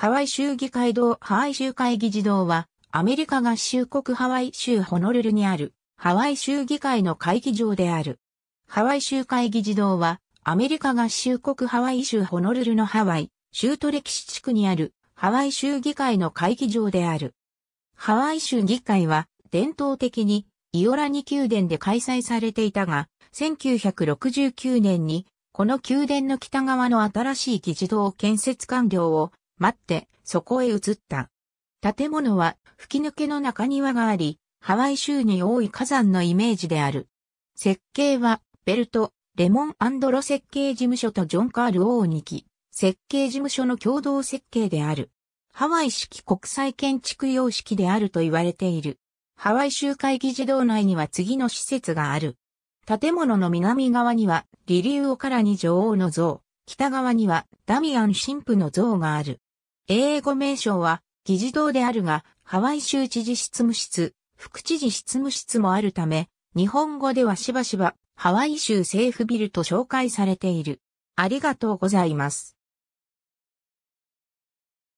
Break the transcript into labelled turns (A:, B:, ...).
A: ハワイ州議会堂ハワイ州会議事堂は、アメリカ合衆
B: 国ハワイ州ホノルルにある、ハワイ州議会の会議場である。ハワイ州会議事堂は、アメリカ合衆国ハワイ州ホノルルのハワイ、州都歴史地区にある、ハワイ州議会の会議場である。ハワイ州議会は、伝統的に、イオラニ宮殿で開催されていたが、1969年に、この宮殿の北側の新しい議事堂建設完了を待って、そこへ移った。建物は吹き抜けの中庭があり、ハワイ州に多い火山のイメージである。設計は、ベルト、レモンロ設計事務所とジョン・カール・オーニキ、設計事務所の共同設計である。ハワイ式国際建築様式であると言われている。ハワイ州会議事堂内には次の施設がある。建物の南側にはリリウオカラニ女王の像、北側にはダミアン神父の像がある。英語名称は議事堂であるが、ハワイ州知事執務室、副知事執務室もあるため、日本語ではしばしばハワイ州
A: 政府ビルと紹介されている。ありがとうございます。